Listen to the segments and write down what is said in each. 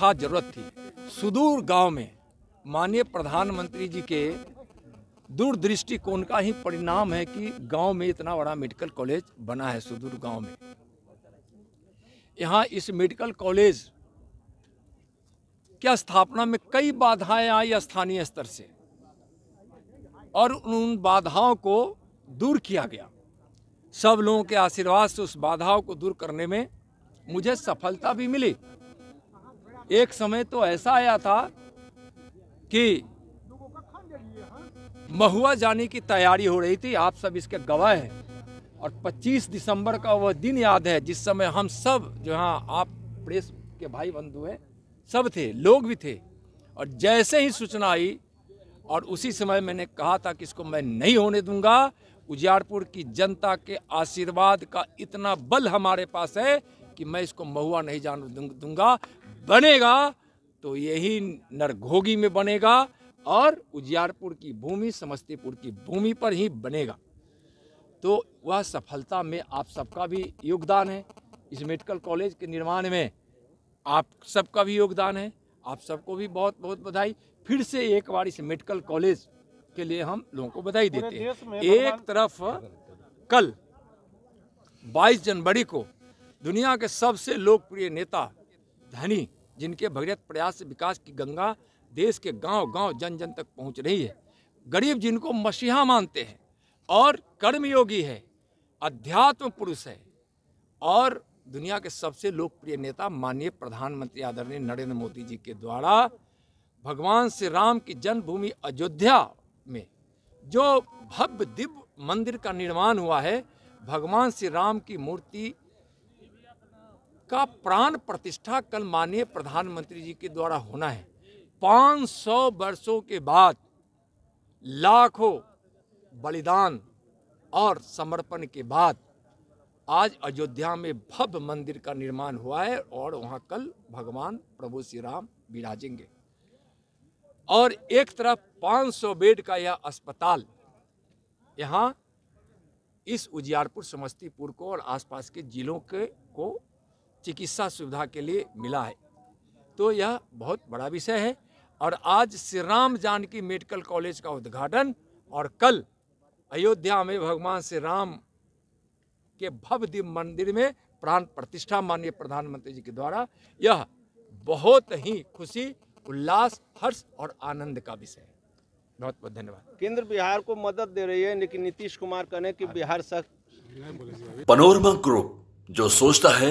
था जरूरत थी सुदूर गांव में माननीय प्रधानमंत्री जी के दूरदृष्टिकोण का ही परिणाम है कि गांव में इतना बड़ा मेडिकल कॉलेज बना है सुदूर गांव में यहां इस मेडिकल कॉलेज की स्थापना में कई बाधाएं आई स्थानीय स्तर से और उन बाधाओं को दूर किया गया सब लोगों के आशीर्वाद से उस बाधाओं को दूर करने में मुझे सफलता भी मिली एक समय तो ऐसा आया था कि महुआ जाने की तैयारी हो रही थी आप सब इसके गवाह हैं और 25 दिसंबर का वह दिन याद है जिस समय हम सब जो हाँ आप प्रेस के भाई बंधु हैं सब थे लोग भी थे और जैसे ही सूचना आई और उसी समय मैंने कहा था कि इसको मैं नहीं होने दूंगा उजियारपुर की जनता के आशीर्वाद का इतना बल हमारे पास है कि मैं इसको महुआ नहीं जान दूंगा बनेगा तो यही नरघोगी में बनेगा और उजियारपुर की भूमि समस्तीपुर की भूमि पर ही बनेगा तो वह सफलता में आप सबका भी योगदान है इस मेडिकल कॉलेज के निर्माण में आप सबका भी योगदान है आप सबको भी बहुत बहुत बधाई फिर से एक बार इस मेडिकल कॉलेज के लिए हम लोगों को बधाई देते हैं एक तरफ कल 22 जनवरी को दुनिया के सबसे लोकप्रिय नेता धनी जिनके भगीरथ प्रयास से विकास की गंगा देश के गांव-गांव जन जन तक पहुंच रही है गरीब जिनको मसीहा मानते हैं और कर्मयोगी है अध्यात्म पुरुष है और दुनिया के सबसे लोकप्रिय नेता माननीय प्रधानमंत्री आदरणीय नरेंद्र मोदी जी के द्वारा भगवान श्री राम की जन्मभूमि अयोध्या में जो भव्य दिव्य मंदिर का निर्माण हुआ है भगवान श्री राम की मूर्ति का प्राण प्रतिष्ठा कल माननीय प्रधानमंत्री जी के द्वारा होना है 500 वर्षों के बाद लाखों बलिदान और समर्पण के बाद आज अयोध्या में भव्य मंदिर का निर्माण हुआ है और वहाँ कल भगवान प्रभु श्री राम विराजेंगे और एक तरफ 500 बेड का यह अस्पताल यहाँ इस उजियारपुर समस्तीपुर को और आसपास के जिलों के को चिकित्सा सुविधा के लिए मिला है तो यह बहुत बड़ा विषय है और आज श्री राम जानकी मेडिकल कॉलेज का उद्घाटन और कल अयोध्या में भगवान श्री राम के भव्य मंदिर में प्राण प्रतिष्ठा माननीय प्रधानमंत्री जी के द्वारा यह बहुत ही खुशी उल्लास हर्ष और आनंद का विषय है बहुत बहुत धन्यवाद केंद्र बिहार को मदद दे रही है लेकिन नीतीश कुमार कहने की बिहार सख्त पनोरमा ग्रुप जो सोचता है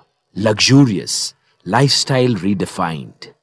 luxurious, lifestyle redefined.